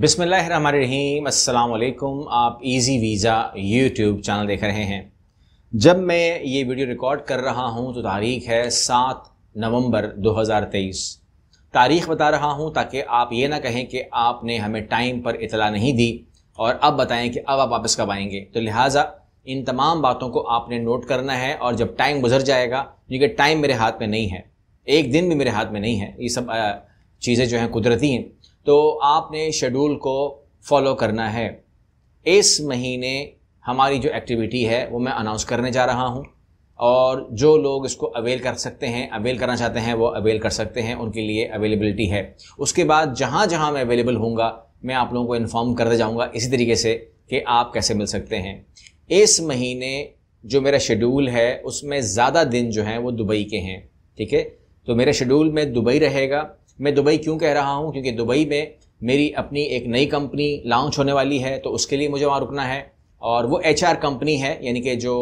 बिसमीम अल्लाम आप इजी वीज़ा यूट्यूब चैनल देख रहे हैं जब मैं ये वीडियो रिकॉर्ड कर रहा हूँ तो तारीख है सात नवंबर 2023 तारीख बता रहा हूँ ताकि आप ये ना कहें कि आपने हमें टाइम पर इतला नहीं दी और अब बताएं कि अब आप वापस कब आएंगे तो लिहाजा इन तमाम बातों को आपने नोट करना है और जब टाइम गुजर जाएगा क्योंकि टाइम मेरे हाथ में नहीं है एक दिन भी मेरे हाथ में नहीं है ये सब चीज़ें जो हैं कुदरती हैं तो आपने शेड्यूल को फॉलो करना है इस महीने हमारी जो एक्टिविटी है वो मैं अनाउंस करने जा रहा हूँ और जो लोग इसको अवेल कर सकते हैं अवेल करना चाहते हैं वो अवेल कर सकते हैं उनके लिए अवेलेबिलिटी है उसके बाद जहाँ जहाँ मैं अवेलेबल हूँगा मैं आप लोगों को इन्फॉर्म करते जाऊँगा इसी तरीके से कि आप कैसे मिल सकते हैं इस महीने जो मेरा शेड्यूल है उसमें ज़्यादा दिन जो हैं वो दुबई के हैं ठीक है तो मेरे शेड्यूल में दुबई रहेगा मैं दुबई क्यों कह रहा हूँ क्योंकि दुबई में मेरी अपनी एक नई कंपनी लॉन्च होने वाली है तो उसके लिए मुझे वहाँ रुकना है और वो एच कंपनी है यानी कि जो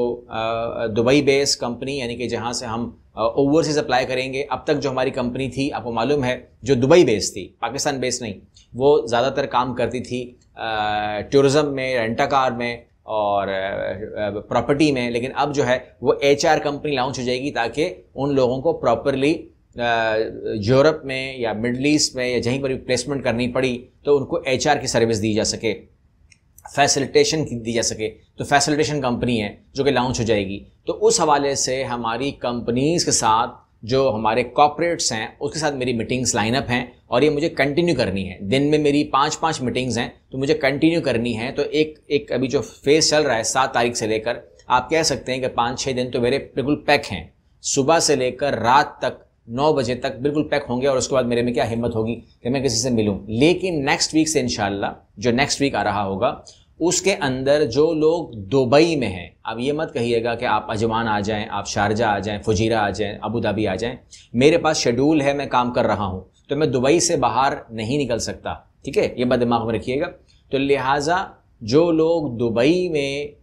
दुबई बेस कंपनी यानी कि जहाँ से हम ओवरसीज़ अप्लाई करेंगे अब तक जो हमारी कंपनी थी आपको मालूम है जो दुबई बेस थी पाकिस्तान बेस नहीं वो ज़्यादातर काम करती थी टूरिज़म में रेंटा कार में और प्रॉपर्टी में लेकिन अब जो है वो एच कंपनी लॉन्च हो जाएगी ताकि उन लोगों को प्रॉपरली यूरोप में या मिडल ईस्ट में या जहीं पर भी प्लेसमेंट करनी पड़ी तो उनको एच की सर्विस दी जा सके फैसिलिटेशन दी जा सके तो फैसिलिटेशन कंपनी है जो कि लॉन्च हो जाएगी तो उस हवाले से हमारी कंपनीज़ के साथ जो हमारे कॉपरेट्स हैं उसके साथ मेरी मीटिंग्स लाइनअप हैं और ये मुझे कंटिन्यू करनी है दिन में मेरी पाँच पाँच मीटिंग्स हैं तो मुझे कंटिन्यू करनी है तो एक एक अभी जो फेज़ चल रहा है सात तारीख से लेकर आप कह सकते हैं कि पाँच छः दिन तो मेरे बिल्कुल पैक हैं सुबह से लेकर रात तक नौ बजे तक बिल्कुल पैक होंगे और उसके बाद मेरे में क्या हिम्मत होगी कि मैं किसी से मिलूँ लेकिन नेक्स्ट वीक से इन जो नेक्स्ट वीक आ रहा होगा उसके अंदर जो लोग दुबई में हैं आप ये मत कहिएगा कि आप अजमान आ जाएं आप शारजा आ जाएं फजीरा आ जाएं अबू धाबी आ जाएं मेरे पास शेड्यूल है मैं काम कर रहा हूँ तो मैं दुबई से बाहर नहीं निकल सकता ठीक है ये बात दिमाग में रखिएगा तो लिहाजा जो लोग दुबई में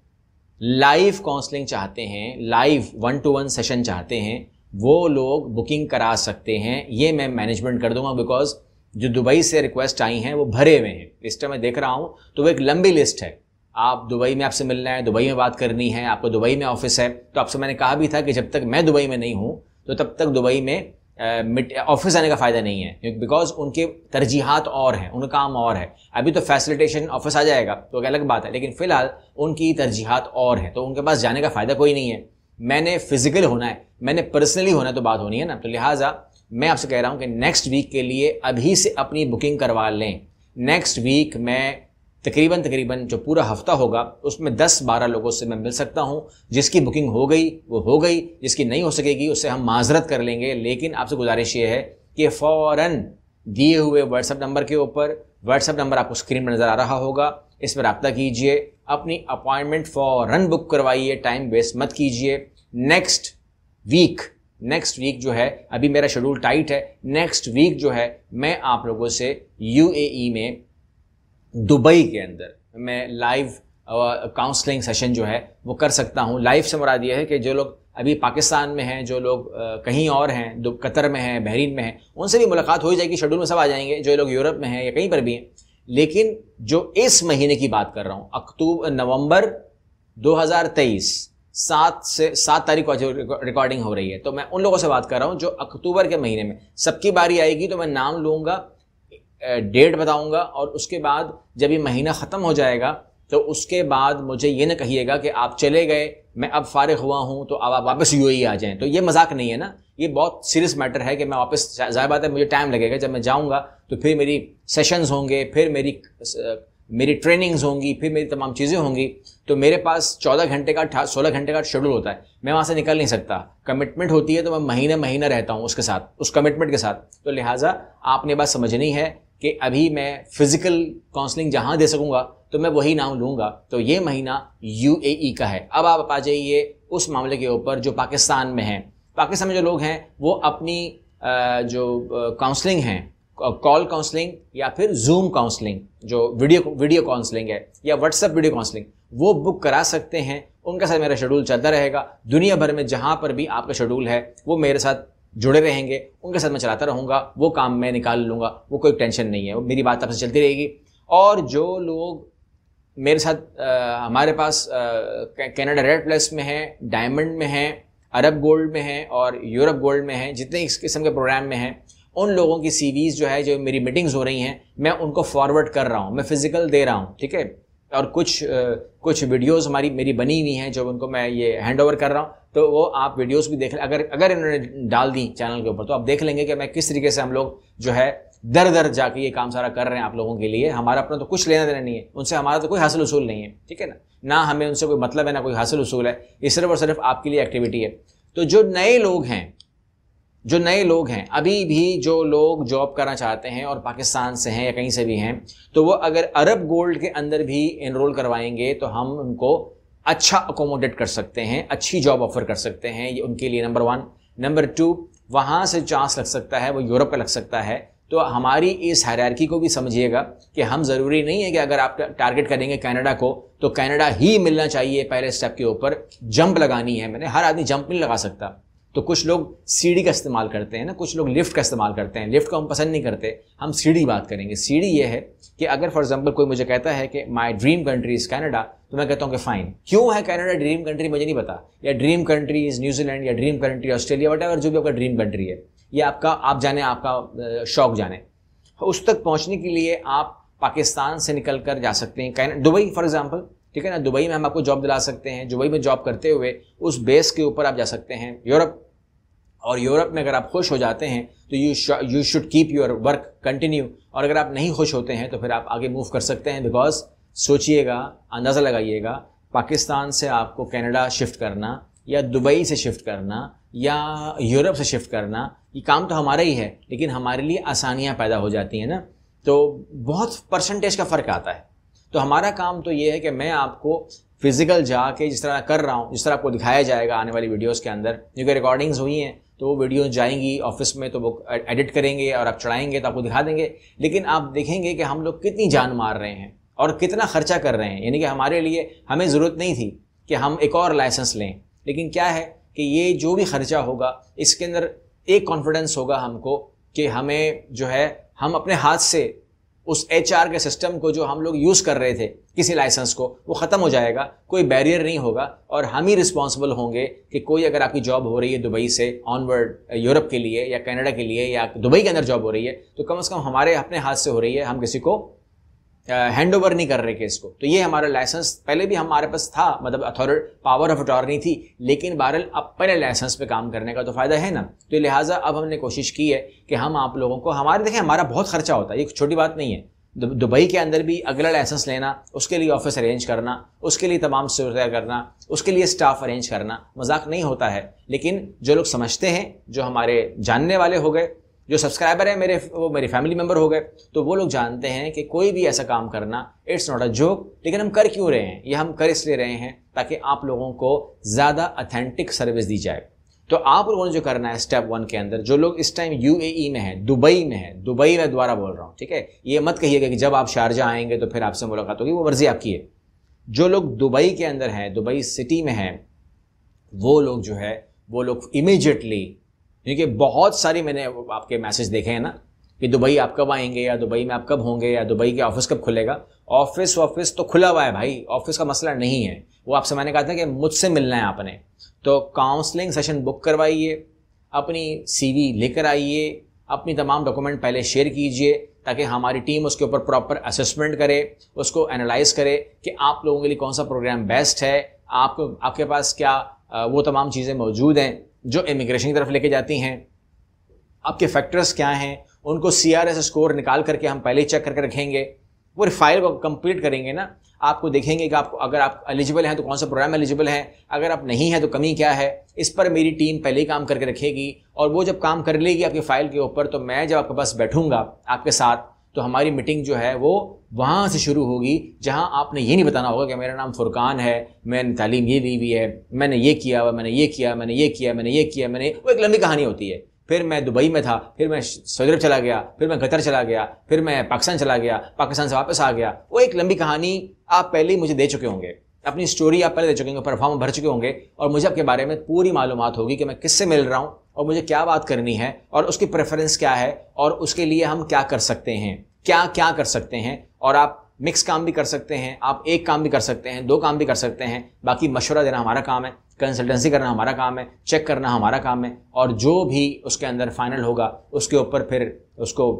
लाइव काउंसलिंग चाहते हैं live one to one session चाहते हैं वो लोग बुकिंग करा सकते हैं ये मैं मैनेजमेंट कर दूंगा बिकॉज जो दुबई से रिक्वेस्ट आई हैं वो भरे हुए हैं लिस्ट मैं देख रहा हूँ तो वो एक लंबी लिस्ट है आप दुबई में आपसे मिलना है दुबई में बात करनी है आपको दुबई में ऑफिस है तो आपसे मैंने कहा भी था कि जब तक मैं दुबई में नहीं हूँ तो तब तक दुबई में ऑफिस आने का फ़ायदा नहीं है बिकॉज उनके तरजीहत और हैं उनका काम और है अभी तो फैसिलिटेशन ऑफिस आ जाएगा तो एक अलग बात है लेकिन फ़िलहाल उनकी तरजीहत और हैं तो उनके पास जाने का फ़ायदा कोई नहीं है मैंने फिजिकल होना है मैंने पर्सनली होना है तो बात होनी है ना तो लिहाजा मैं आपसे कह रहा हूँ कि नेक्स्ट वीक के लिए अभी से अपनी बुकिंग करवा लें नेक्स्ट वीक मैं तकरीबन तकरीबन जो पूरा हफ्ता होगा उसमें 10-12 लोगों से मैं मिल सकता हूँ जिसकी बुकिंग हो गई वो हो गई जिसकी नहीं हो सकेगी उससे हम माजरत कर लेंगे लेकिन आपसे गुजारिश ये है कि फ़ौर दिए हुए व्हाट्सअप नंबर के ऊपर व्हाट्सअप नंबर आपको स्क्रीन पर नज़र आ रहा होगा इस पर रबता कीजिए अपनी अपॉइंटमेंट फॉर रन बुक करवाइए टाइम वेस्ट मत कीजिए नेक्स्ट वीक नेक्स्ट वीक जो है अभी मेरा शेड्यूल टाइट है नेक्स्ट वीक जो है मैं आप लोगों से यू e में दुबई के अंदर मैं लाइव काउंसलिंग सेशन जो है वो कर सकता हूँ लाइव से मुराद ये है कि जो लोग अभी पाकिस्तान में हैं जो लोग कहीं और हैं जो कतर में हैं बहरीन में हैं उनसे भी मुलाकात हो जाएगी शेड्यूल में सब आ जाएंगे जो लोग यूरोप में हैं या कहीं पर भी हैं लेकिन जो इस महीने की बात कर रहा हूं अक्टूबर नवंबर 2023 सात से सात तारीख को रिकॉर्डिंग हो रही है तो मैं उन लोगों से बात कर रहा हूं जो अक्टूबर के महीने में सबकी बारी आएगी तो मैं नाम लूंगा डेट बताऊंगा और उसके बाद जब ये महीना ख़त्म हो जाएगा तो उसके बाद मुझे ये ना कहिएगा कि आप चले गए मैं अब फारिग हुआ हूँ तो अब आप वापस यू e आ जाएं तो ये मज़ाक नहीं है ना ये बहुत सीरियस मैटर है कि मैं वापस जाहिर बात है मुझे टाइम लगेगा जब मैं जाऊँगा तो फिर मेरी सेशंस होंगे फिर मेरी मेरी ट्रेनिंग्स होंगी फिर मेरी तमाम चीज़ें होंगी तो मेरे पास चौदह घंटे का सोलह घंटे का शेड्यूल होता है मैं वहाँ से निकल नहीं सकता कमिटमेंट होती है तो मैं महीने महीने रहता हूँ उसके साथ उस कमिटमेंट के साथ तो लिहाजा आपने बात समझनी है कि अभी मैं फिज़िकल काउंसलिंग जहाँ दे सकूँगा तो मैं वही नाम लूँगा तो ये महीना यू e का है अब आप आ जाइए उस मामले के ऊपर जो पाकिस्तान में है पाकिस्तान में जो लोग हैं वो अपनी जो काउंसलिंग हैं कॉल काउंसलिंग या फिर जूम काउंसलिंग जो वीडियो वीडियो काउंसलिंग है या व्हाट्सएप वीडियो काउंसलिंग वो बुक करा सकते हैं उनके साथ मेरा शेड्यूल चलता रहेगा दुनिया भर में जहाँ पर भी आपका शेड्यूल है वो मेरे साथ जुड़े रहेंगे उनके साथ मैं चलाता रहूँगा वो काम मैं निकाल लूँगा वो कोई टेंशन नहीं है मेरी बात आपसे चलती रहेगी और जो लोग मेरे साथ आ, हमारे पास कनाडा रेड प्लस में है डायमंड में है अरब गोल्ड में है और यूरोप गोल्ड में है जितने इस किस्म के प्रोग्राम में हैं उन लोगों की सीवीज़ जो है जो मेरी मीटिंग्स हो रही हैं मैं उनको फॉरवर्ड कर रहा हूँ मैं फ़िज़िकल दे रहा हूँ ठीक है और कुछ कुछ वीडियोस हमारी मेरी बनी हुई हैं जो उनको मैं ये हैंड ओवर कर रहा हूँ तो वो आप वीडियोस भी देख लें अगर अगर इन्होंने डाल दी चैनल के ऊपर तो आप देख लेंगे कि मैं किस तरीके से हम लोग जो है दर दर जाके ये काम सारा कर रहे हैं आप लोगों के लिए हमारा अपना तो कुछ लेना देना नहीं है उनसे हमारा तो कोई हासिल उसूल नहीं है ठीक है ना ना हमें उनसे कोई मतलब है ना कोई हासिल उसूल है ये सिर्फ और सिर्फ आपके लिए एक्टिविटी है तो जो नए लोग हैं जो नए लोग हैं अभी भी जो लोग जॉब करना चाहते हैं और पाकिस्तान से हैं या कहीं से भी हैं तो वो अगर अरब गोल्ड के अंदर भी इनरोल करवाएंगे तो हम उनको अच्छा अकोमोडेट कर सकते हैं अच्छी जॉब ऑफर कर सकते हैं ये उनके लिए नंबर वन नंबर टू वहाँ से चांस लग सकता है वो यूरोप का लग सकता है तो हमारी इस हैरारकी को भी समझिएगा कि हम ज़रूरी नहीं है कि अगर आप टारगेट करेंगे कनाडा को तो कनाडा ही मिलना चाहिए पहले स्टेप के ऊपर जंप लगानी है मैंने हर आदमी जंप नहीं लगा सकता तो कुछ लोग सीढ़ी का इस्तेमाल करते हैं ना कुछ लोग लिफ्ट का इस्तेमाल करते हैं लिफ्ट को हम पसंद नहीं करते हम सीढ़ी बात करेंगे सीढ़ी ये है कि अगर फॉर एग्जाम्पल कोई मुझे कहता है कि my dream country is Canada तो मैं कहता हूँ कि फ़ाइन क्यों है कैनेडा ड्रीम कंट्री मुझे नहीं पता या ड्रीम कंट्री इज़ न्यूजीलैंड या ड्रीम कंट्री ऑस्ट्रेलिया वट जो भी आपका ड्रीम कंट्री है या आपका आप जाने आपका शौक जाने उस तक पहुँचने के लिए आप पाकिस्तान से निकल कर जा सकते हैं कैन दुबई फॉर एग्ज़ाम्पल ठीक है ना दुबई में हम आपको जॉब दिला सकते हैं दुबई में जॉब करते हुए उस बेस के ऊपर आप जा सकते हैं यूरोप और यूरोप में अगर आप खुश हो जाते हैं तो you you should keep your work continue और अगर आप नहीं खुश होते हैं तो फिर आप आगे मूव कर सकते हैं बिकॉज सोचिएगा अंदाज़ा लगाइएगा पाकिस्तान से आपको कनाडा शिफ्ट करना या दुबई से शिफ्ट करना या यूरोप से शिफ्ट करना ये काम तो हमारा ही है लेकिन हमारे लिए आसानियाँ पैदा हो जाती हैं ना तो बहुत परसेंटेज का फ़र्क आता है तो हमारा काम तो ये है कि मैं आपको फिज़िकल जाके जिस तरह कर रहा हूँ जिस तरह आपको दिखाया जाएगा आने वाली वीडियोज़ के अंदर क्योंकि रिकॉर्डिंग्स हुई हैं तो वीडियो जाएंगी ऑफिस में तो वो एडिट करेंगे और आप चढ़ाएंगे तो आपको दिखा देंगे लेकिन आप देखेंगे कि हम लोग कितनी जान मार रहे हैं और कितना खर्चा कर रहे हैं यानी कि हमारे लिए हमें ज़रूरत नहीं थी कि हम एक और लाइसेंस लें लेकिन क्या है कि ये जो भी खर्चा होगा इसके अंदर एक कॉन्फिडेंस होगा हमको कि हमें जो है हम अपने हाथ से उस एच के सिस्टम को जो हम लोग यूज़ कर रहे थे किसी लाइसेंस को वो ख़त्म हो जाएगा कोई बैरियर नहीं होगा और हम ही रिस्पॉन्सिबल होंगे कि कोई अगर आपकी जॉब हो रही है दुबई से ऑनवर्ड यूरोप के लिए या कनाडा के लिए या दुबई के अंदर जॉब हो रही है तो कम से कम हमारे अपने हाथ से हो रही है हम किसी को हैंड ओवर नहीं कर रहे केस को तो ये हमारा लाइसेंस पहले भी हमारे पास था मतलब अथॉरिटी पावर ऑफ अटॉर्नी थी लेकिन बहरल अब पहले लाइसेंस पे काम करने का तो फ़ायदा है ना तो लिहाजा अब हमने कोशिश की है कि हम आप लोगों को हमारे देखें हमारा बहुत खर्चा होता है ये छोटी बात नहीं है दुबई के अंदर भी अगला लाइसेंस लेना उसके लिए ऑफिस अरेंज करना उसके लिए तमाम सुविधा करना उसके लिए स्टाफ अरेंज करना मजाक नहीं होता है लेकिन जो लोग समझते हैं जो हमारे जानने वाले हो गए जो सब्सक्राइबर है मेरे वो मेरे फैमिली मेम्बर हो गए तो वो लोग जानते हैं कि कोई भी ऐसा काम करना इट्स नॉट अ जोक लेकिन हम कर क्यों रहे हैं ये हम कर इसलिए रहे हैं ताकि आप लोगों को ज़्यादा अथेंटिक सर्विस दी जाए तो आप लोगों ने जो करना है स्टेप वन के अंदर जो लोग इस टाइम यू e में है दुबई में है दुबई में दोबारा बोल रहा हूँ ठीक है ये मत कहिएगा कि जब आप शारजा आएंगे तो फिर आपसे मुलाकात होगी वो मर्ज़ी आपकी है जो लोग दुबई के अंदर हैं दुबई सिटी में हैं वो लोग जो है वो लोग इमीजिएटली क्योंकि बहुत सारी मैंने आपके मैसेज देखे हैं ना कि दुबई आप कब आएंगे या दुबई में आप कब होंगे या दुबई के ऑफिस कब खुलेगा ऑफिस ऑफिस तो खुला हुआ है भाई ऑफिस का मसला नहीं है वो आपसे मैंने कहा था कि मुझसे मिलना है आपने तो काउंसलिंग सेशन बुक करवाइए अपनी सी लेकर आइए अपनी तमाम डॉक्यूमेंट पहले शेयर कीजिए ताकि हमारी टीम उसके ऊपर प्रॉपर असेसमेंट करे उसको एनालाइज करे कि आप लोगों के लिए कौन सा प्रोग्राम बेस्ट है आपको आपके पास क्या वो तमाम चीज़ें मौजूद हैं जो इमिग्रेशन की तरफ लेके जाती हैं आपके फैक्टर्स क्या हैं उनको सी आर एस स्कोर निकाल करके हम पहले ही चेक करके रखेंगे पूरी फाइल को कंप्लीट करेंगे ना आपको देखेंगे कि आप अगर आप एलिजिबल हैं तो कौन सा प्रोग्राम एलिजिबल है अगर आप नहीं हैं तो कमी क्या है इस पर मेरी टीम पहले ही काम करके रखेगी और वो जब काम कर लेगी आपकी फ़ाइल के ऊपर तो मैं जब आपके पास बैठूंगा आपके साथ तो हमारी मीटिंग जो है वो वहाँ से शुरू होगी जहाँ आपने ये नहीं बताना होगा कि मेरा नाम फ़ुरकान है मैंने तालीम ये ली हुई है मैंने ये किया हुआ मैंने ये किया मैंने ये किया मैंने ये किया मैंने वो एक लंबी कहानी होती है फिर मैं दुबई में था फिर मैं सऊदी चला गया फिर मैं कतर चला गया फिर मैं पाकिस्तान चला गया पाकिस्तान से वापस आ गया वो एक लंबी कहानी आप पहले ही मुझे दे चुके होंगे अपनी स्टोरी आप पहले दे चुके होंगे पर फॉर्म भर चुके होंगे और मुझे आपके बारे में पूरी मालूम होगी कि मैं किससे मिल रहा हूँ और मुझे क्या बात करनी है और उसकी प्रेफरेंस क्या है और उसके लिए हम क्या कर सकते हैं क्या क्या कर सकते हैं और आप मिक्स काम भी कर सकते हैं आप एक काम भी कर सकते हैं दो काम भी कर सकते हैं बाकी मशवरा देना हमारा काम है कंसल्टेंसी करना हमारा काम है चेक करना हमारा काम है और जो भी उसके अंदर फाइनल होगा उसके ऊपर फिर उसको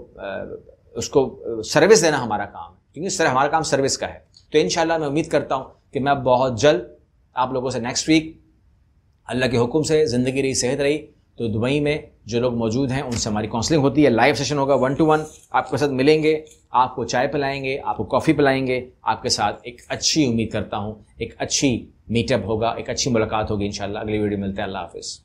उसको सर्विस देना हमारा काम है क्योंकि सर हमारा काम सर्विस का है तो इन मैं उम्मीद करता हूँ कि मैं बहुत जल्द आप लोगों से नेक्स्ट वीक अल्लाह के हुक्म से ज़िंदगी रही सेहत रही तो दुबई में जो लोग मौजूद हैं उनसे हमारी काउंसलिंग होती है लाइव सेशन होगा वन टू वन आपके साथ मिलेंगे आपको चाय पिलाएंगे आपको कॉफ़ी पिलाएंगे आपके साथ एक अच्छी उम्मीद करता हूँ एक अच्छी मीटअप होगा एक अच्छी मुलाकात होगी इन अगली वीडियो मिलते हैं अल्लाह हाफिज़